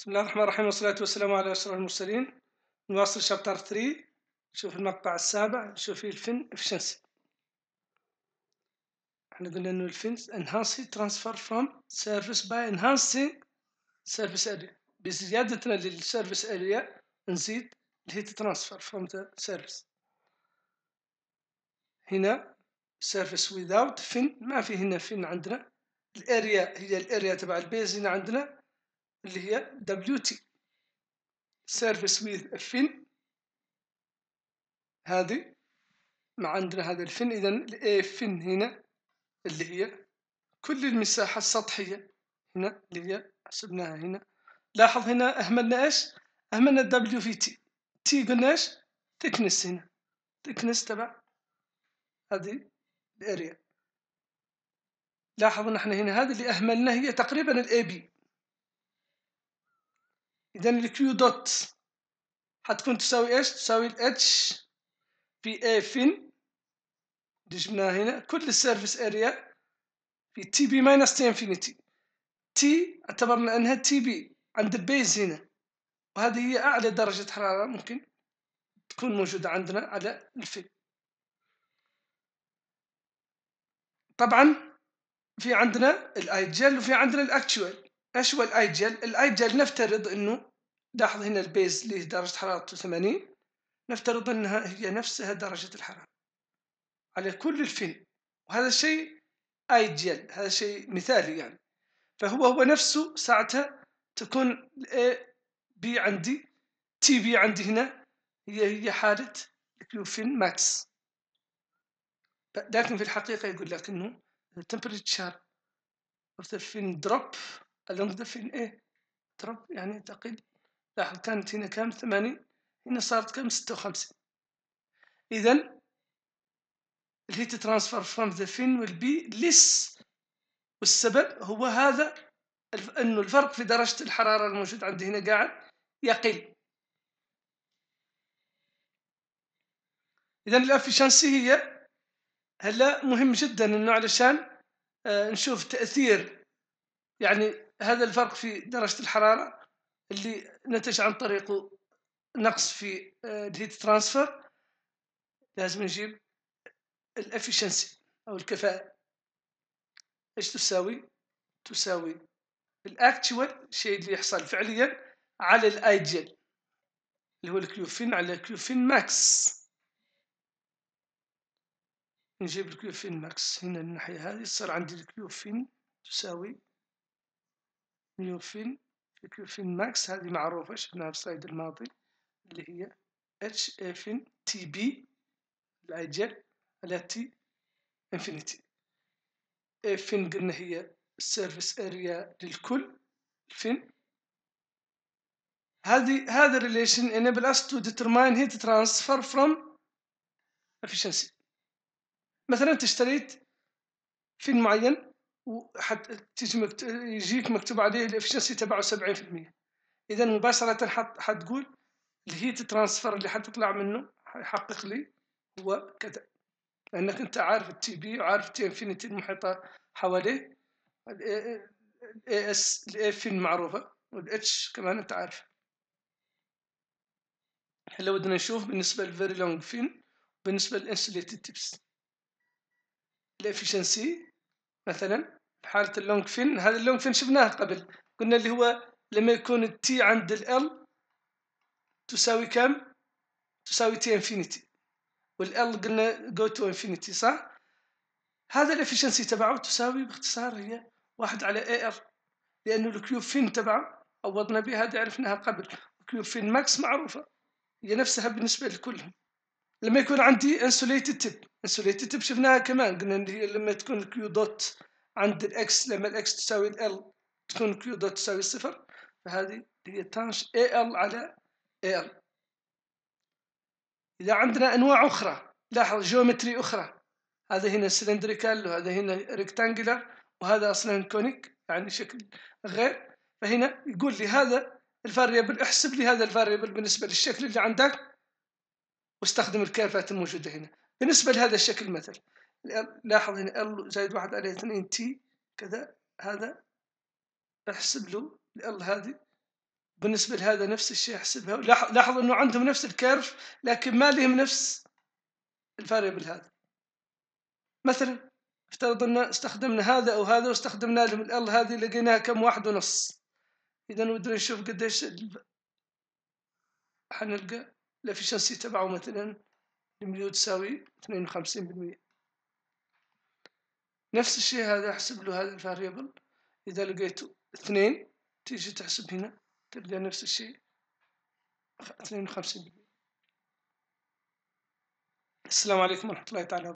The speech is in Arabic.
بسم الله الرحمن الرحيم والصلاة والسلام على أشرف المرسلين نواصل شابتر 3 نشوف المقطع السابع نشوف فيه الفن افشنسي احنا قلنا انه الفن انهانسي transfer فروم سيرفيس باي انهانسي سيرفيس اريا بزيادتنا للسيرفيس اريا نزيد الهيت ترانسفير فروم ذا سيرفيس هنا سيرفيس ويزاوت فن ما في هنا فن عندنا الاريا هي الاريا تبع البيز هنا عندنا اللي هي دبليو تي سيرفيس ويز فين هذه مع عندنا هذا الفن اذا الاي فين هنا اللي هي كل المساحة السطحية هنا اللي هي حسبناها هنا لاحظ هنا اهملنا ايش اهملنا دبليو في تي تي قلنا ايش تكنس هنا تكنس تبع هذه الاريا لاحظوا نحن هنا هذا اللي اهملناه هي تقريبا الاي بي اذا الكيو دوت حتكون تساوي ايش تساوي الاتش في اي فين اللي جبناها هنا كل السيرفيس اريا في تي بي ماينس تي انفينيتي تي اعتبرنا انها تي بي عند البيز هنا وهذه هي اعلى درجة حرارة ممكن تكون موجودة عندنا على الفيل طبعا في عندنا الايجل وفي عندنا الاكتوال ايش هو الايجل الايجل نفترض انه لاحظ هنا البيز اللي درجه حرارته 80 نفترض انها هي نفسها درجه الحراره على كل الفن وهذا الشيء ايجل هذا شيء مثالي يعني فهو هو نفسه ساعتها تكون بي عندي تي بي عندي هنا هي هي حالة فين ماكس لكن في الحقيقة يقول لك انه temperature of the fin drop هذا مدفن ايه ترب يعني تقل لاحظ كانت هنا كام ثمانين هنا صارت كام ستة وخمسين إذا الهيت ترانسفر فروم ذا فين ويل بي ليس والسبب هو هذا أنه الفرق في درجة الحرارة الموجود عندي هنا قاعد يقل إذا الأفيشنسي هي هلا مهم جدا انه علشان آه، نشوف تاثير يعني هذا الفرق في درجة الحرارة اللي نتج عن طريقه نقص في آه، الهيت ترانسفر لازم نجيب الافشنسي او الكفاءة ايش تساوي؟ تساوي الاكتوال الشيء اللي يحصل فعليا على الايديال اللي هو الكيوفين على الكيوفين ماكس نجيب الكيوفين ماكس هنا الناحية هذه صار عندي الكيوفين تساوي ميوفين فين ماكس هذه معروفة شفناها في السلايد الماضي اللي هي اتش افين تي بي الأجل على تي انفينيتي افين قلنا هي السيرفيس اريا للكل فين هذه هذا الريليشن enable اس تو ديترماين هيت ترانسفر فروم افشنسي مثلا انت اشتريت فين معين وحتى تجي يجيك مكتوب عليه الافشنسي تبعه 70% اذا مباشره حت... حتقول الهيت ترانسفير اللي حتطلع منه حيحقق لي هو كذا لانك انت عارف التي بي وعارف تي انفينيتي المحيطه حواليه الاي اس الاي فين معروفه والاتش كمان انت عارف هلا ودنا نشوف بالنسبه للفيري لونج فين بالنسبه للانسليتد تيبس الافشنسي مثلا في حاله اللونج فين هذا اللونج فين شفناه قبل قلنا اللي هو لما يكون التي عند ال تساوي كم تساوي تي انفينيتي والال قلنا جو تو انفينيتي صح هذا الافشنسي تبعه تساوي باختصار هي واحد على اي ار لانه الكيوب فين تبعه عوضنا بها هذه عرفناها قبل الكيوب فين ماكس معروفه هي نفسها بالنسبه لكلهم لما يكون عندي انسوليتد تب انسوليتد تب شفناها كمان قلنا لما تكون كيو دوت عند الاكس لما الاكس تساوي ال تكون كيو دوت تساوي صفر فهذه هي تانش اي ال على اي ال اذا عندنا انواع اخرى لاحظ جيومتري اخرى هذا هنا سلندريكال وهذا هنا ريكتانجلر وهذا اصلا كونيك يعني شكل غير فهنا يقول لي هذا الفاريبل احسب لي هذا الفاريبل بالنسبه للشكل اللي عندك واستخدم الكافات الموجودة هنا بالنسبة لهذا الشكل مثلا لاحظ هنا ال زائد واحد عليه اثنين T كذا هذا احسب له ال هذه بالنسبة لهذا نفس الشيء احسبها لاحظ انه عندهم نفس الكيرف لكن ما لهم نفس الفاريبل هذا مثلا افترض ان استخدمنا هذا او هذا واستخدمنا لهم ال هذه لقيناها كم واحد ونص اذا ودنا نشوف قديش حنلقى الافشنسي تبعه مثلا المليو تساوي 52% نفس الشيء هذا احسب له هذا الفاريبل اذا لقيته اثنين تيجي تحسب هنا تلقى نفس الشيء اثنين وخمسين بالمية السلام عليكم ورحمة الله تعالى